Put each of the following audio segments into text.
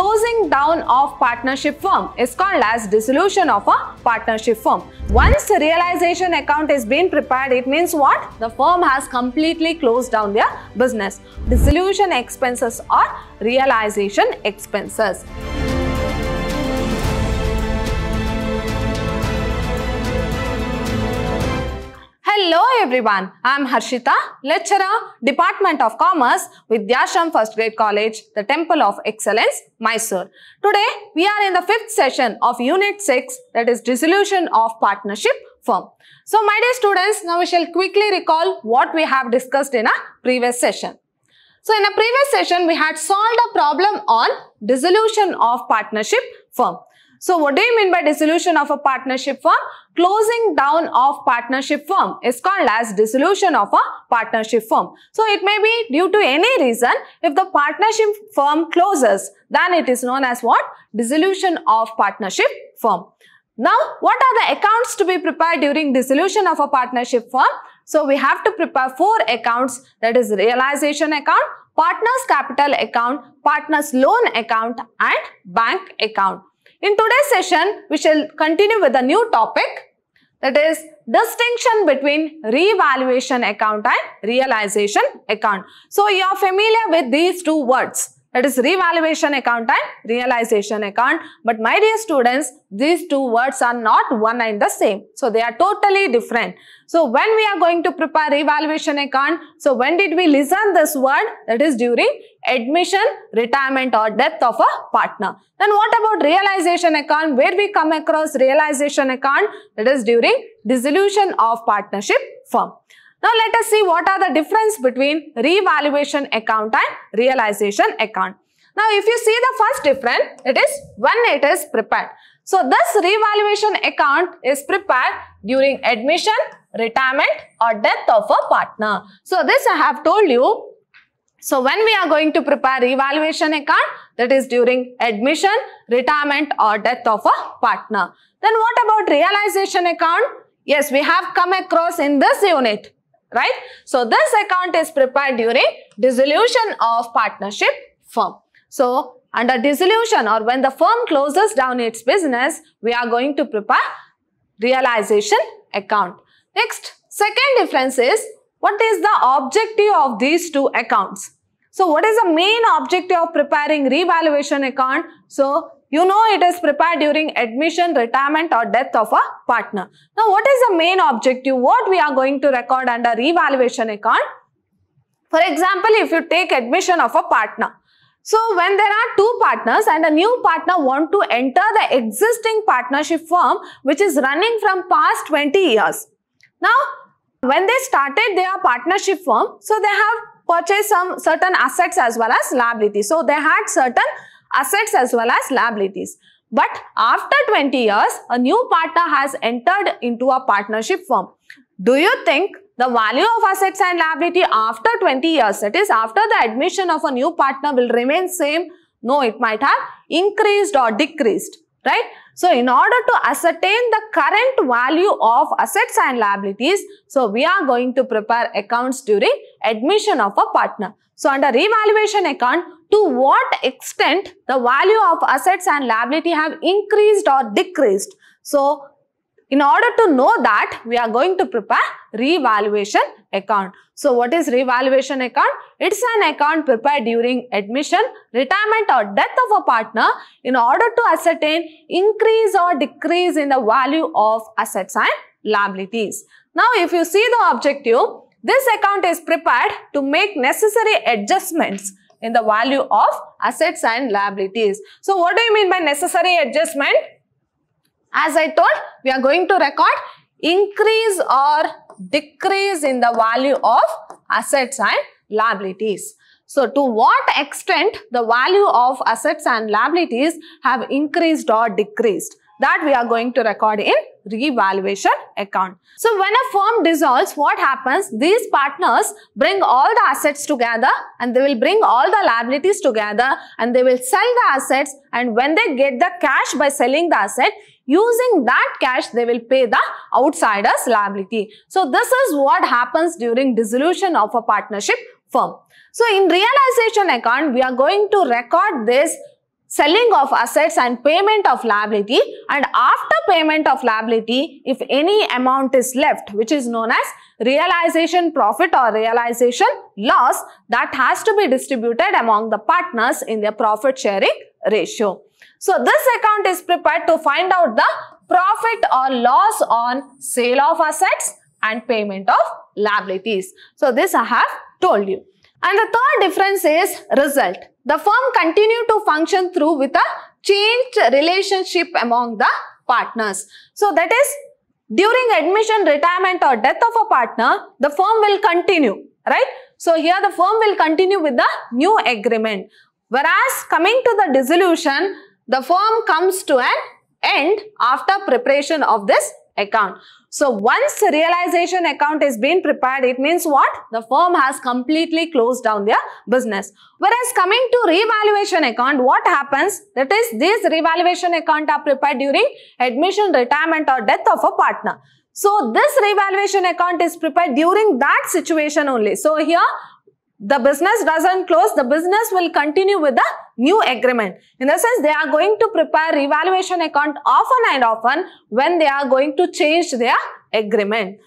closing down of partnership firm is called as dissolution of a partnership firm. Once the realization account is being prepared, it means what? The firm has completely closed down their business. Dissolution expenses or realization expenses. Hello everyone, I am Harshita, lecturer, Department of Commerce, Vidyashram First Grade College, the Temple of Excellence, Mysore. Today, we are in the fifth session of Unit 6 that is Dissolution of Partnership Firm. So my dear students, now we shall quickly recall what we have discussed in a previous session. So in a previous session, we had solved a problem on dissolution of partnership firm. So what do you mean by dissolution of a partnership firm? Closing down of partnership firm is called as dissolution of a partnership firm. So it may be due to any reason. If the partnership firm closes, then it is known as what? Dissolution of partnership firm. Now, what are the accounts to be prepared during dissolution of a partnership firm? So we have to prepare four accounts that is realization account, partner's capital account, partner's loan account and bank account. In today's session, we shall continue with a new topic that is distinction between revaluation account and realization account. So you are familiar with these two words that is revaluation account and realization account. But my dear students, these two words are not one and the same. So they are totally different. So when we are going to prepare revaluation account, so when did we listen this word? That is during admission, retirement or death of a partner. Then what about realization account? Where we come across realization account? That is during dissolution of partnership firm. Now let us see what are the difference between revaluation account and realization account. Now if you see the first difference, it is when it is prepared. So this revaluation account is prepared during admission, retirement or death of a partner. So this I have told you so when we are going to prepare evaluation account, that is during admission, retirement or death of a partner. Then what about realization account? Yes, we have come across in this unit right? So this account is prepared during dissolution of partnership firm. So under dissolution or when the firm closes down its business, we are going to prepare realization account. Next, second difference is what is the objective of these two accounts? So what is the main objective of preparing revaluation account? So you know it is prepared during admission, retirement or death of a partner. Now what is the main objective? What we are going to record under revaluation account? For example, if you take admission of a partner. So when there are two partners and a new partner want to enter the existing partnership firm which is running from past 20 years. Now when they started their partnership firm, so they have purchased some certain assets as well as liability. So they had certain assets as well as liabilities. But after 20 years, a new partner has entered into a partnership firm. Do you think the value of assets and liability after 20 years, that is after the admission of a new partner will remain same? No, it might have increased or decreased, right? So, in order to ascertain the current value of assets and liabilities, so we are going to prepare accounts during admission of a partner. So, under revaluation account, to what extent the value of assets and liability have increased or decreased. So, in order to know that, we are going to prepare revaluation account. So, what is revaluation account? It's an account prepared during admission, retirement or death of a partner in order to ascertain increase or decrease in the value of assets and liabilities. Now, if you see the objective, this account is prepared to make necessary adjustments in the value of assets and liabilities. So what do you mean by necessary adjustment? As I told, we are going to record increase or decrease in the value of assets and liabilities. So to what extent the value of assets and liabilities have increased or decreased? that we are going to record in revaluation account. So when a firm dissolves, what happens? These partners bring all the assets together and they will bring all the liabilities together and they will sell the assets and when they get the cash by selling the asset, using that cash they will pay the outsider's liability. So this is what happens during dissolution of a partnership firm. So in realization account, we are going to record this selling of assets and payment of liability and after payment of liability if any amount is left which is known as realization profit or realization loss that has to be distributed among the partners in their profit sharing ratio. So this account is prepared to find out the profit or loss on sale of assets and payment of liabilities. So this I have told you. And the third difference is result. The firm continue to function through with a changed relationship among the partners. So that is during admission, retirement or death of a partner, the firm will continue, right? So here the firm will continue with the new agreement. Whereas coming to the dissolution, the firm comes to an end after preparation of this account. So once the realization account is being prepared, it means what? The firm has completely closed down their business. Whereas coming to revaluation account, what happens? That is, these revaluation account are prepared during admission, retirement or death of a partner. So this revaluation account is prepared during that situation only. So here the business doesn't close, the business will continue with the new agreement. In the sense, they are going to prepare revaluation account often and often when they are going to change their agreement.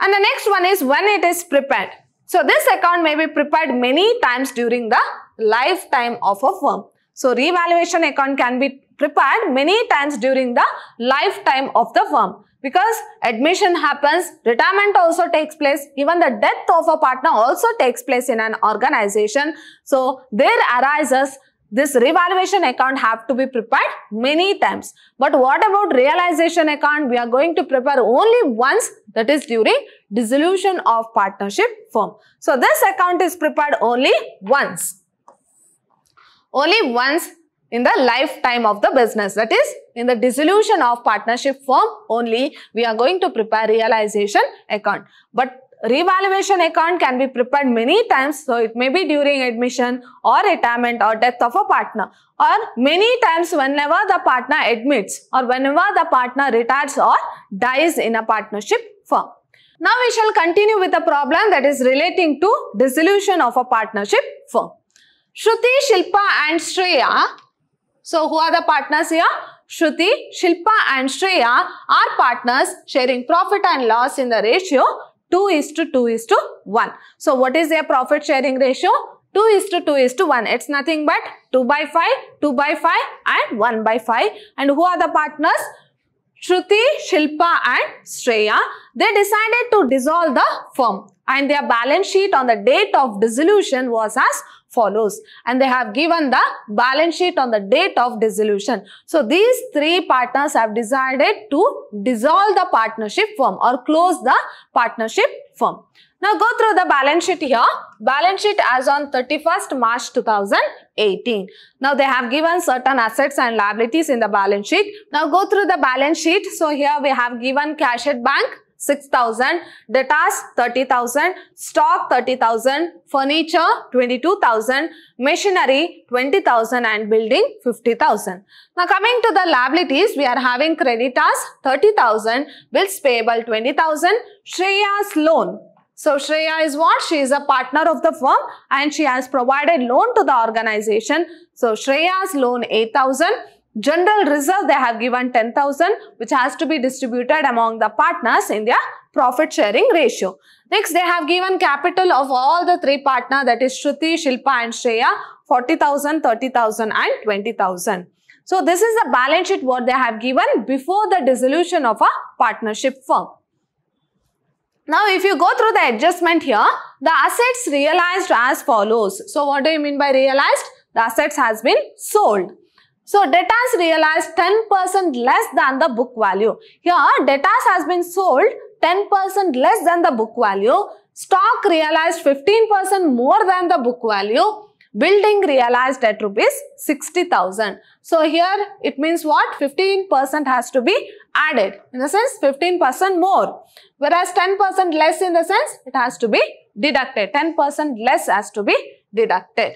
And the next one is when it is prepared. So this account may be prepared many times during the lifetime of a firm. So revaluation account can be prepared many times during the lifetime of the firm. Because admission happens, retirement also takes place, even the death of a partner also takes place in an organization. So there arises this revaluation account have to be prepared many times. But what about realization account? We are going to prepare only once that is during dissolution of partnership firm. So this account is prepared only once. Only once in the lifetime of the business. That is, in the dissolution of partnership firm only, we are going to prepare realization account. But revaluation account can be prepared many times. So it may be during admission or retirement or death of a partner or many times whenever the partner admits or whenever the partner retires or dies in a partnership firm. Now we shall continue with the problem that is relating to dissolution of a partnership firm. Shruti, Shilpa and Shreya so who are the partners here? Shruti, Shilpa and Shreya are partners sharing profit and loss in the ratio 2 is to 2 is to 1. So what is their profit sharing ratio? 2 is to 2 is to 1. It's nothing but 2 by 5, 2 by 5 and 1 by 5. And who are the partners? Shruti, Shilpa and Shreya. They decided to dissolve the firm and their balance sheet on the date of dissolution was as follows and they have given the balance sheet on the date of dissolution. So these three partners have decided to dissolve the partnership firm or close the partnership firm. Now go through the balance sheet here. Balance sheet as on 31st March 2018. Now they have given certain assets and liabilities in the balance sheet. Now go through the balance sheet. So here we have given cash at bank, 6,000, debtors 30,000, stock 30,000, furniture 22,000, machinery 20,000 and building 50,000. Now coming to the liabilities, we are having creditors 30,000, bills payable 20,000, Shreya's loan so Shreya is what? She is a partner of the firm and she has provided loan to the organization. So Shreya's loan 8000, General reserve they have given 10,000 which has to be distributed among the partners in their profit sharing ratio. Next, they have given capital of all the three partners that is Shruti, Shilpa and Shreya 40,000, 30,000 and 20,000. So, this is the balance sheet what they have given before the dissolution of a partnership firm. Now, if you go through the adjustment here, the assets realized as follows. So, what do you mean by realized? The assets has been sold. So debtors realized 10% less than the book value. Here debtors has been sold 10% less than the book value. Stock realized 15% more than the book value. Building realized at rupees 60,000. So here it means what? 15% has to be added. In the sense 15% more. Whereas 10% less in the sense it has to be deducted. 10% less has to be deducted.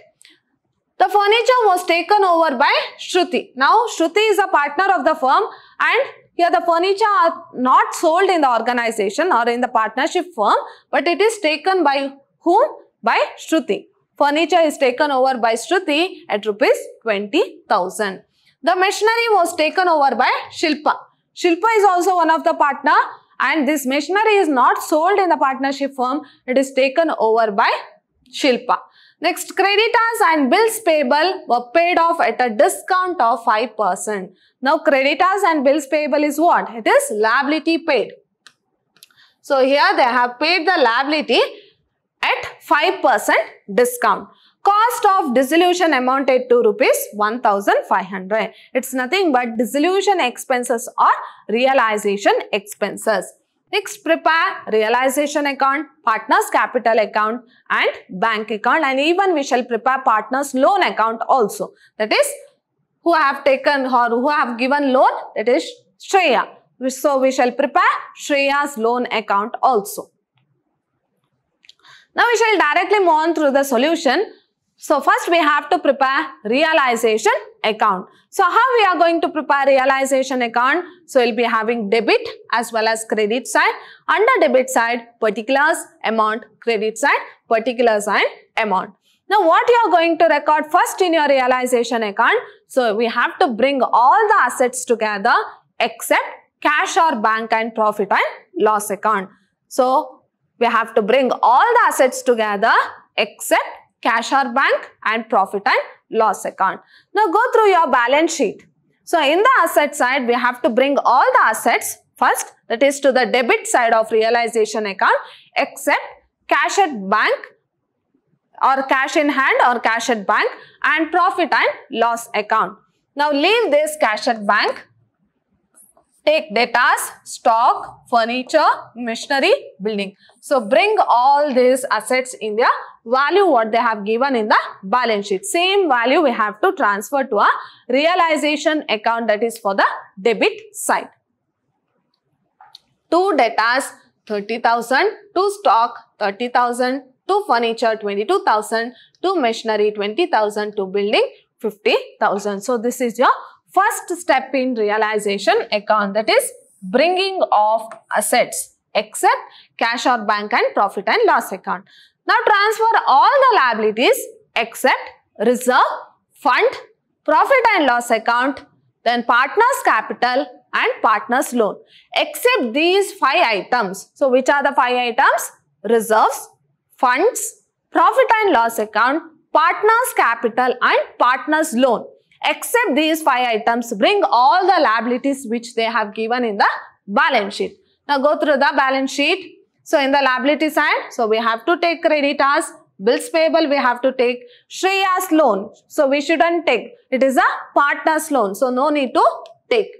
The furniture was taken over by Shruti. Now, Shruti is a partner of the firm and here the furniture are not sold in the organization or in the partnership firm, but it is taken by whom? By Shruti. Furniture is taken over by Shruti at rupees 20,000. The machinery was taken over by Shilpa. Shilpa is also one of the partner and this machinery is not sold in the partnership firm. It is taken over by Shilpa. Next, creditors and bills payable were paid off at a discount of 5%. Now, creditors and bills payable is what? It is liability paid. So, here they have paid the liability at 5% discount. Cost of dissolution amounted to rupees 1500. It's nothing but dissolution expenses or realization expenses. Next, prepare realization account, partner's capital account and bank account and even we shall prepare partner's loan account also. That is, who have taken or who have given loan, that is Shreya. So, we shall prepare Shreya's loan account also. Now, we shall directly move on through the solution. So first we have to prepare realization account. So how we are going to prepare realization account? So we'll be having debit as well as credit side. Under debit side, particulars, amount, credit side, particulars and amount. Now what you are going to record first in your realization account? So we have to bring all the assets together except cash or bank and profit and loss account. So we have to bring all the assets together except cash or bank and profit and loss account. Now go through your balance sheet. So in the asset side, we have to bring all the assets first that is to the debit side of realization account except cash at bank or cash in hand or cash at bank and profit and loss account. Now leave this cash at bank Take that as stock, furniture, machinery, building. So bring all these assets in the value what they have given in the balance sheet. Same value we have to transfer to a realization account that is for the debit side. Two debtors 30,000, two stock 30,000, two furniture 22,000, two machinery 20,000, two building 50,000. So this is your first step in realization account that is bringing of assets except cash or bank and profit and loss account. Now transfer all the liabilities except reserve, fund, profit and loss account, then partner's capital and partner's loan except these five items. So which are the five items? Reserves, funds, profit and loss account, partner's capital and partner's loan except these five items, bring all the liabilities which they have given in the balance sheet. Now go through the balance sheet. So in the liability side, so we have to take credit as bills payable, we have to take Shreya's loan. So we shouldn't take. It is a partner's loan. So no need to take.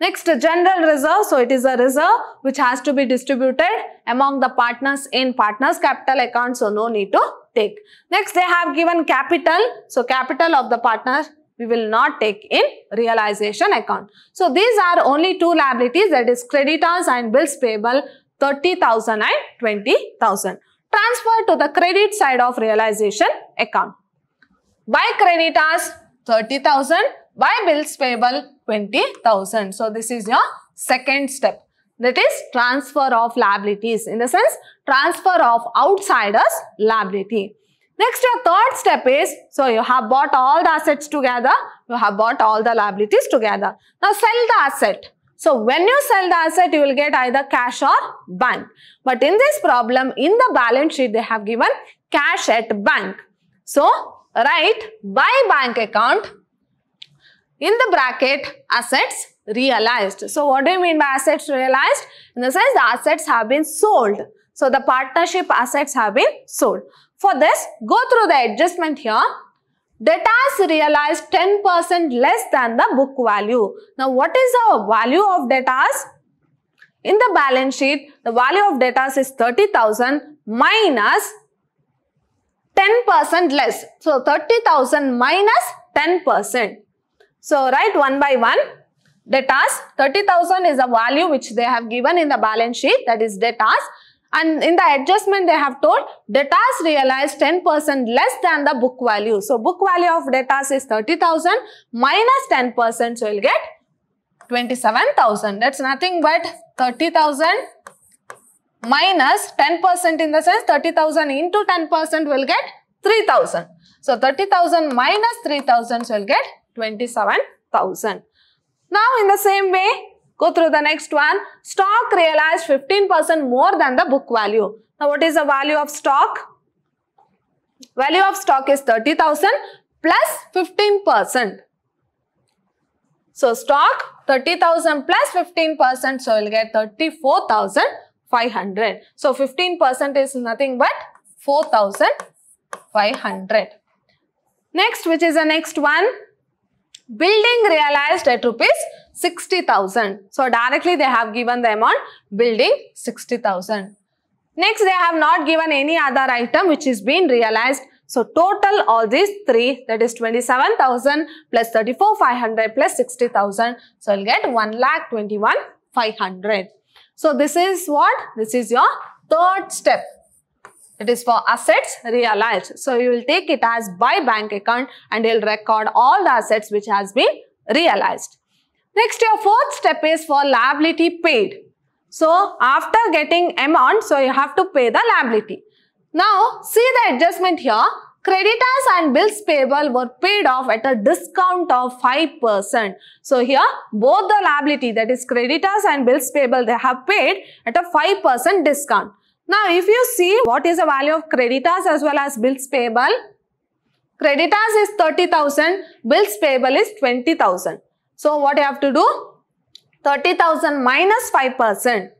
Next, general reserve. So it is a reserve which has to be distributed among the partners in partners capital account. So no need to take. Next, they have given capital. So capital of the partner we will not take in realization account. So these are only two liabilities that is creditors and bills payable 30,000 and 20,000. Transfer to the credit side of realization account. By creditors 30,000, by bills payable 20,000. So this is your second step. That is transfer of liabilities in the sense transfer of outsiders liability. Next, your third step is, so you have bought all the assets together, you have bought all the liabilities together. Now, sell the asset. So, when you sell the asset, you will get either cash or bank. But in this problem, in the balance sheet, they have given cash at bank. So, write by bank account in the bracket assets realized. So, what do you mean by assets realized? In the sense, the assets have been sold. So, the partnership assets have been sold. For this, go through the adjustment here. Debtors realized 10% less than the book value. Now, what is the value of debtors? In the balance sheet, the value of debtors is 30,000 minus 10% less. So, 30,000 minus 10%. So, write one by one. Debtors, 30,000 is the value which they have given in the balance sheet that is debtors. And in the adjustment, they have told debtors realized 10% less than the book value. So, book value of debtors is 30,000 minus 10%. So, you'll get 27,000. That's nothing but 30,000 minus 10% in the sense 30,000 into 10% will get 3,000. So, 30,000 minus 3,000 will get 27,000. Now, in the same way, Go through the next one. Stock realized 15% more than the book value. Now, what is the value of stock? Value of stock is 30,000 plus 15%. So, stock 30,000 plus 15%. So, we'll get 34,500. So, 15% is nothing but 4,500. Next, which is the next one? Building realized at rupees 60,000. So directly they have given them on building 60,000. Next, they have not given any other item which is being realized. So total all these three that is 27,000 plus 34,500 plus 60,000. So you'll get 1,21,500. So this is what? This is your third step. It is for assets realized. So you will take it as by bank account and you'll record all the assets which has been realized. Next, your fourth step is for liability paid. So, after getting amount, so you have to pay the liability. Now, see the adjustment here. Creditors and bills payable were paid off at a discount of 5%. So, here both the liability that is creditors and bills payable they have paid at a 5% discount. Now, if you see what is the value of creditors as well as bills payable, creditors is 30,000, bills payable is 20,000. So what you have to do? 30,000 minus 5%.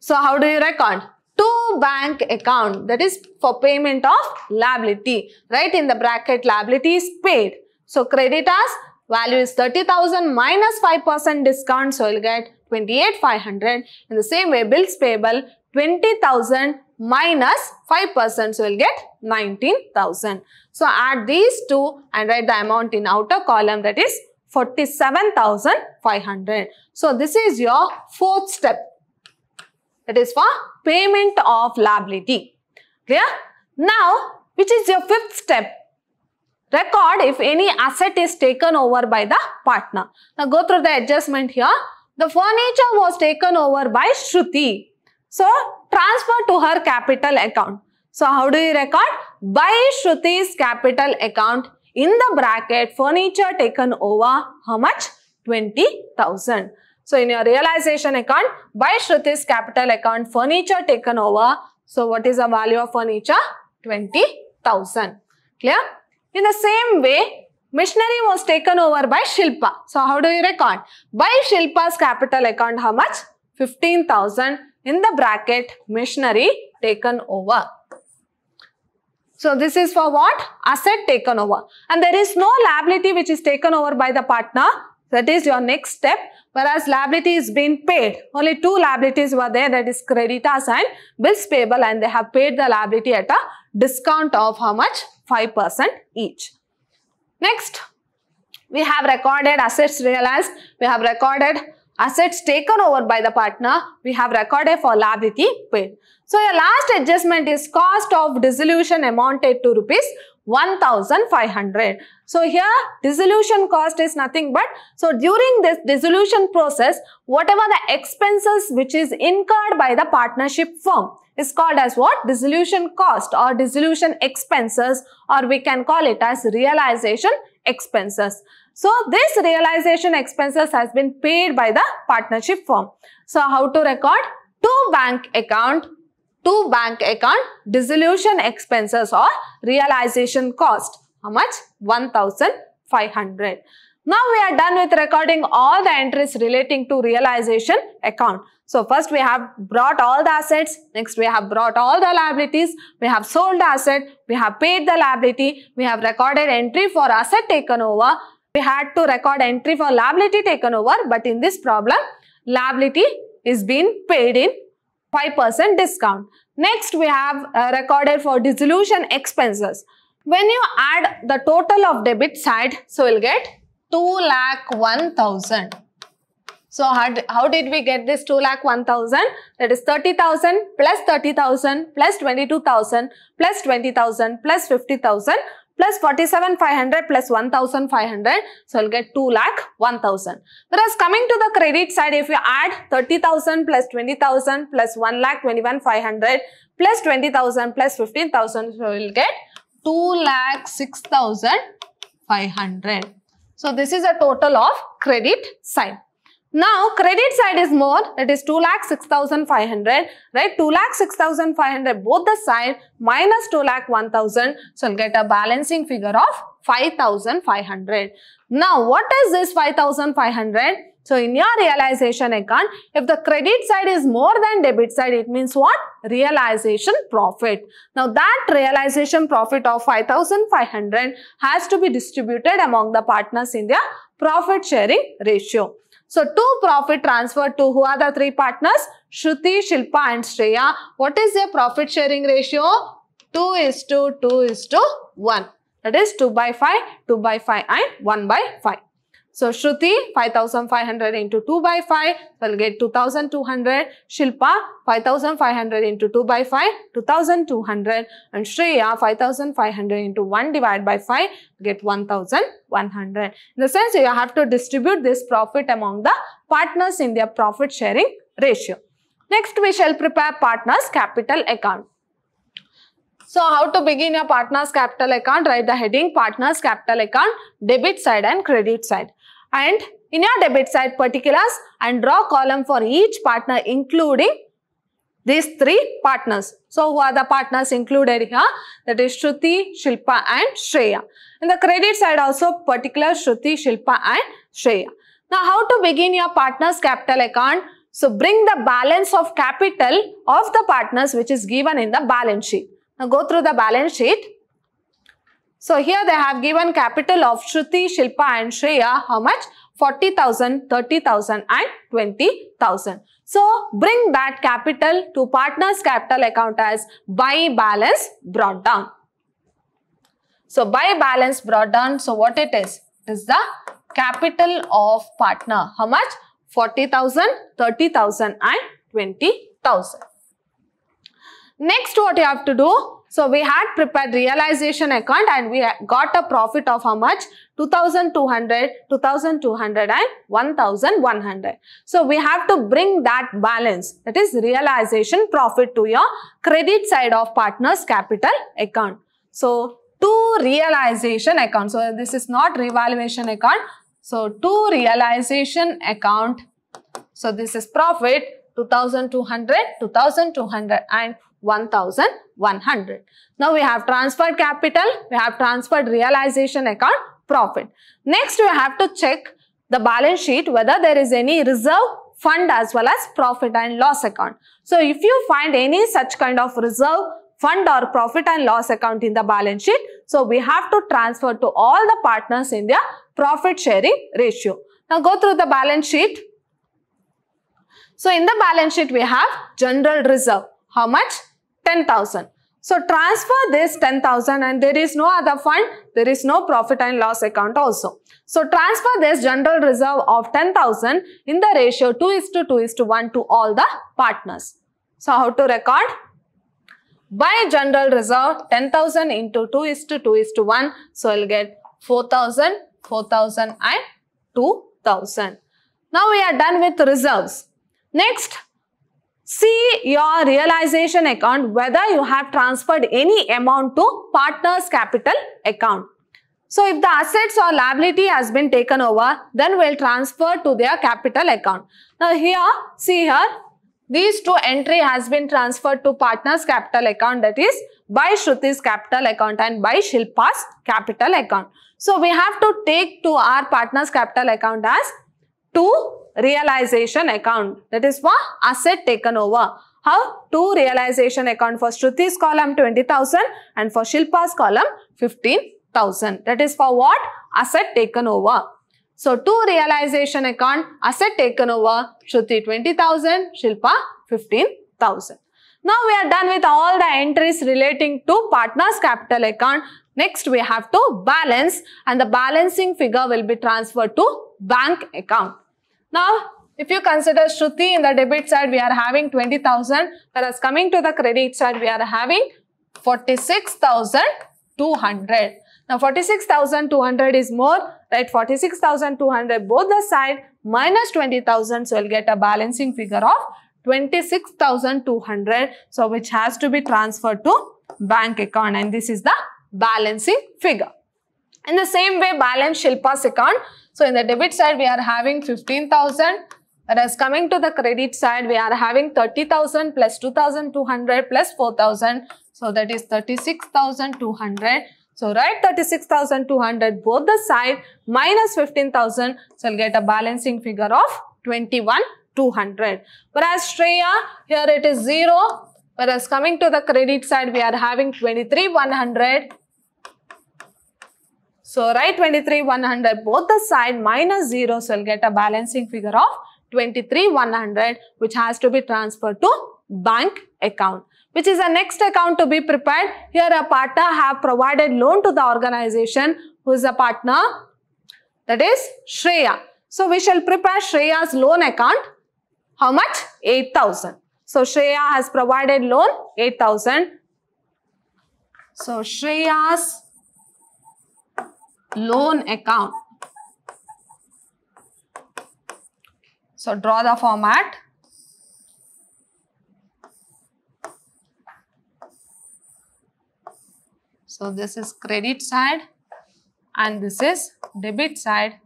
So how do you reckon? To bank account that is for payment of liability. Right in the bracket liability is paid. So credit as value is 30,000 minus 5% discount. So you'll get 28,500. In the same way bills payable 20,000 minus 5%. So you'll get 19,000. So add these two and write the amount in outer column that is 47,500. So this is your fourth step. That is for payment of liability. Clear? Now, which is your fifth step? Record if any asset is taken over by the partner. Now go through the adjustment here. The furniture was taken over by Shruti. So transfer to her capital account. So how do you record? By Shruti's capital account in the bracket furniture taken over how much? 20,000. So in your realization account by Shruti's capital account furniture taken over. So what is the value of furniture? 20,000. Clear? In the same way machinery was taken over by Shilpa. So how do you record? By Shilpa's capital account how much? 15,000 in the bracket machinery taken over. So this is for what? Asset taken over. And there is no liability which is taken over by the partner. That is your next step. Whereas liability is being paid. Only two liabilities were there. That is creditors and bills payable. And they have paid the liability at a discount of how much? 5% each. Next, we have recorded assets realized. We have recorded assets taken over by the partner, we have recorded for liability paid. So your last adjustment is cost of dissolution amounted to rupees 1500. So here dissolution cost is nothing but, so during this dissolution process, whatever the expenses which is incurred by the partnership firm is called as what? Dissolution cost or dissolution expenses or we can call it as realization expenses. So this realization expenses has been paid by the partnership firm. So how to record? Two bank account, two bank account dissolution expenses or realization cost. How much? 1500. Now we are done with recording all the entries relating to realization account. So first we have brought all the assets, next we have brought all the liabilities, we have sold the asset, we have paid the liability, we have recorded entry for asset taken over we had to record entry for liability taken over but in this problem liability is being paid in 5% discount. Next we have uh, recorded for dissolution expenses. When you add the total of debit side, so we'll get 2 lakh 1000. So how, how did we get this 2 lakh 1000? That is 30,000 plus 30,000 plus 22,000 plus 20,000 plus 50,000 plus 47,500 plus 1,500. So you'll get 2 lakh 1,000. Whereas coming to the credit side, if you add 30,000 plus 20,000 plus 1 lakh 21,500 plus 20,000 plus 15,000, so you'll get 2 lakh 6,500. So this is a total of credit side. Now credit side is more that is 2 lakh 6500 right 2 lakh 6500 both the side minus 2 lakh 1000 so we'll get a balancing figure of 5500. Now what is this 5500? So in your realization account if the credit side is more than debit side it means what? Realization profit. Now that realization profit of 5500 has to be distributed among the partners in their profit sharing ratio. So two profit transferred to who are the three partners? Shruti, Shilpa and Shreya. What is their profit sharing ratio? 2 is to 2 is to 1. That is 2 by 5, 2 by 5 and 1 by 5. So Shruti, 5,500 into 2 by 5, so will get 2,200. Shilpa, 5,500 into 2 by 5, 2,200. And Shreya, 5,500 into 1 divided by 5, get 1,100. In the sense, you have to distribute this profit among the partners in their profit sharing ratio. Next, we shall prepare partners capital account. So how to begin your partner's capital account? Write the heading partner's capital account, debit side and credit side and in your debit side particulars and draw column for each partner including these three partners. So who are the partners included here? That is Shruti, Shilpa and Shreya. In the credit side also particular Shruti, Shilpa and Shreya. Now how to begin your partner's capital account? So bring the balance of capital of the partners which is given in the balance sheet. Now go through the balance sheet. So here they have given capital of Shruti, Shilpa and Shreya. How much? 40,000, 30,000 and 20,000. So bring that capital to partner's capital account as buy balance brought down. So buy balance brought down. So what it is? It is the capital of partner. How much? 40,000, 30,000 and 20,000. Next what you have to do? So we had prepared realization account and we got a profit of how much? 2200, 2200 and 1100. So we have to bring that balance that is realization profit to your credit side of partner's capital account. So to realization account. So this is not revaluation account. So to realization account. So this is profit 2200, 2200 and 1100. Now we have transferred capital, we have transferred realization account, profit. Next we have to check the balance sheet whether there is any reserve fund as well as profit and loss account. So if you find any such kind of reserve fund or profit and loss account in the balance sheet, so we have to transfer to all the partners in their profit sharing ratio. Now go through the balance sheet. So in the balance sheet we have general reserve. How much? 10,000. So transfer this 10,000 and there is no other fund, there is no profit and loss account also. So transfer this general reserve of 10,000 in the ratio 2 is to 2 is to 1 to all the partners. So how to record? By general reserve 10,000 into 2 is to 2 is to 1. So I'll get 4,000, 4,000 and 2,000. Now we are done with reserves. Next, See your realization account whether you have transferred any amount to partner's capital account. So if the assets or liability has been taken over, then will transfer to their capital account. Now here, see here, these two entry has been transferred to partner's capital account that is by Shruti's capital account and by Shilpa's capital account. So we have to take to our partner's capital account as 2 realization account. That is for asset taken over. How? Two realization account for Shruti's column 20,000 and for Shilpa's column 15,000. That is for what? Asset taken over. So, two realization account, asset taken over, Shruti 20,000, Shilpa 15,000. Now, we are done with all the entries relating to partner's capital account. Next, we have to balance and the balancing figure will be transferred to bank account. Now, if you consider Shruti in the debit side, we are having 20,000, whereas coming to the credit side, we are having 46,200. Now 46,200 is more, right? 46,200 both the side minus 20,000. So we'll get a balancing figure of 26,200. So which has to be transferred to bank account and this is the balancing figure. In the same way, balance Shilpa's account. So in the debit side, we are having 15,000. Whereas coming to the credit side, we are having 30,000 plus 2,200 plus 4,000. So that is 36,200. So write 36,200 both the side minus 15,000. So you'll get a balancing figure of 21,200. Whereas Shreya, here it is 0. Whereas coming to the credit side, we are having 23,100. So write 23 100 both the side minus 0 so we'll get a balancing figure of 23 100 which has to be transferred to bank account which is the next account to be prepared. Here a partner have provided loan to the organization who is a partner that is Shreya. So we shall prepare Shreya's loan account. How much? 8000. So Shreya has provided loan 8000. So Shreya's loan account. So draw the format. So this is credit side and this is debit side.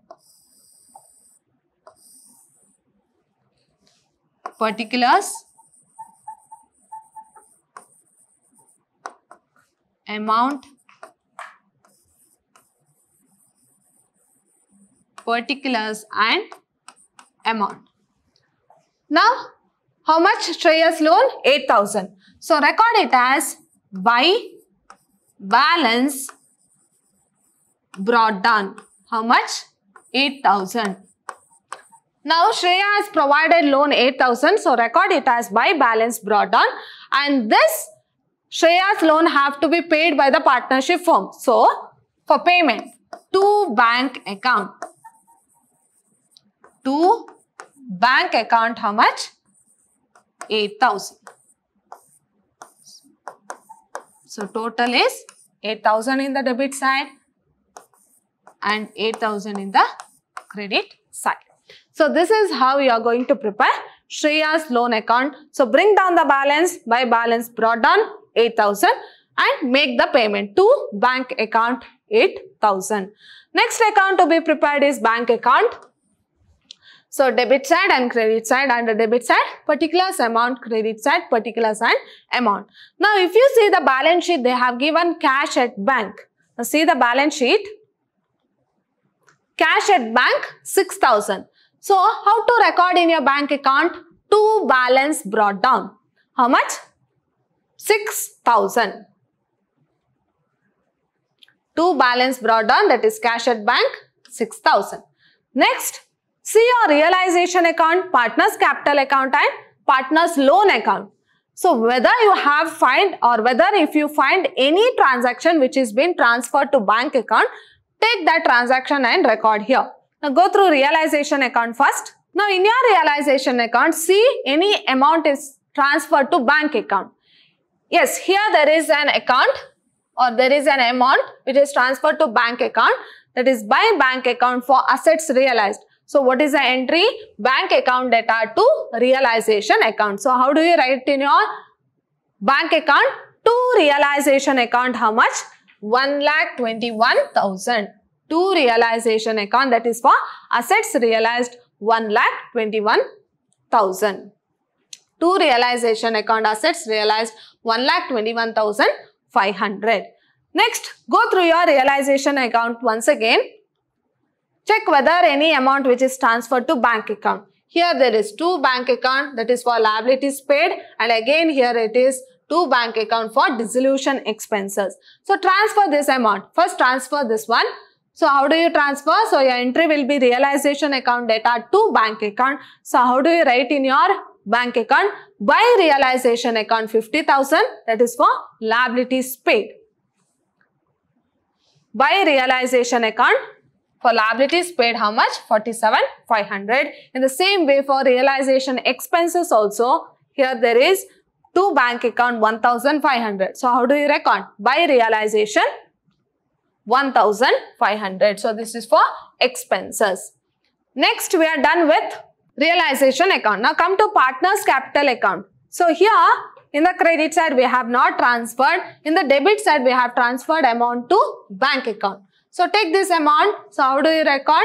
Particulars, amount, particulars and amount. Now, how much Shreya's loan? 8000. So, record it as by balance brought down. How much? 8000. Now, Shreya has provided loan 8000. So, record it as by balance brought down. And this Shreya's loan have to be paid by the partnership firm. So, for payment to bank account to bank account how much? 8000. So total is 8000 in the debit side and 8000 in the credit side. So this is how you are going to prepare Shreya's loan account. So bring down the balance by balance brought down 8000 and make the payment to bank account 8000. Next account to be prepared is bank account so debit side and credit side under debit side, particulars amount, credit side, particulars and amount. Now if you see the balance sheet, they have given cash at bank. Now see the balance sheet. Cash at bank 6000. So how to record in your bank account? Two balance brought down. How much? 6000. Two balance brought down that is cash at bank 6000. Next See your realization account, partner's capital account and partner's loan account. So whether you have find or whether if you find any transaction which is been transferred to bank account, take that transaction and record here. Now go through realization account first. Now in your realization account, see any amount is transferred to bank account. Yes, here there is an account or there is an amount which is transferred to bank account that is by bank account for assets realized. So what is the entry? Bank account data to realization account. So how do you write in your bank account to realization account? How much? One lakh twenty-one thousand to realization account that is for assets realized one lakh twenty-one thousand. To realization account assets realized one lakh twenty-one thousand five hundred. Next, go through your realization account once again. Check whether any amount which is transferred to bank account. Here there is two bank account that is for liabilities paid and again here it is two bank account for dissolution expenses. So transfer this amount. First transfer this one. So how do you transfer? So your entry will be realization account data to bank account. So how do you write in your bank account? By realization account 50,000 that is for liabilities paid. By realization account for liabilities paid how much? 47,500. In the same way for realization expenses also, here there is two bank account 1500. So how do you reckon? By realization 1500. So this is for expenses. Next we are done with realization account. Now come to partners capital account. So here in the credit side we have not transferred. In the debit side we have transferred amount to bank account. So take this amount. So how do you record?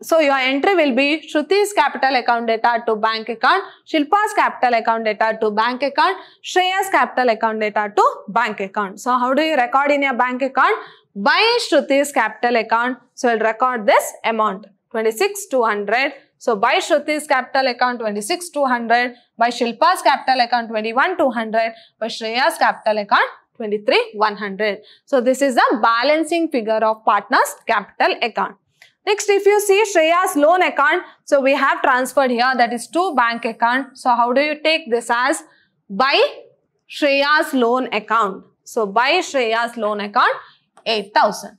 So your entry will be Shruti's capital account data to bank account, Shilpa's capital account data to bank account, Shreya's capital account data to bank account. So how do you record in your bank account? By Shruti's capital account. So we'll record this amount 26 200. So by Shruti's capital account 26 200, by Shilpa's capital account 21 200, by Shreya's capital account 23 100 so this is the balancing figure of partners capital account next if you see shreya's loan account so we have transferred here that is to bank account so how do you take this as by shreya's loan account so by shreya's loan account 8000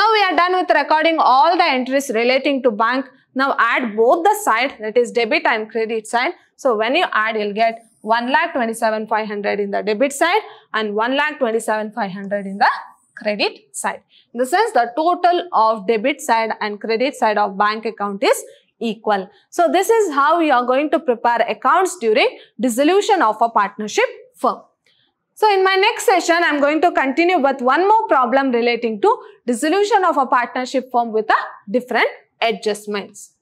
now we are done with recording all the entries relating to bank now add both the side that is debit and credit side so when you add you'll get one lakh twenty-seven five hundred in the debit side and one lakh twenty-seven five hundred in the credit side. In the sense, the total of debit side and credit side of bank account is equal. So, this is how we are going to prepare accounts during dissolution of a partnership firm. So, in my next session, I am going to continue with one more problem relating to dissolution of a partnership firm with a different adjustments.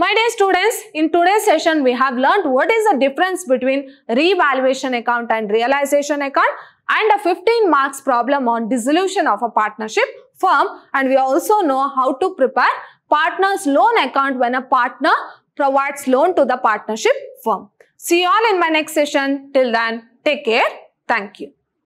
My dear students, in today's session we have learned what is the difference between revaluation account and realization account and a 15 marks problem on dissolution of a partnership firm and we also know how to prepare partner's loan account when a partner provides loan to the partnership firm. See you all in my next session. Till then, take care. Thank you.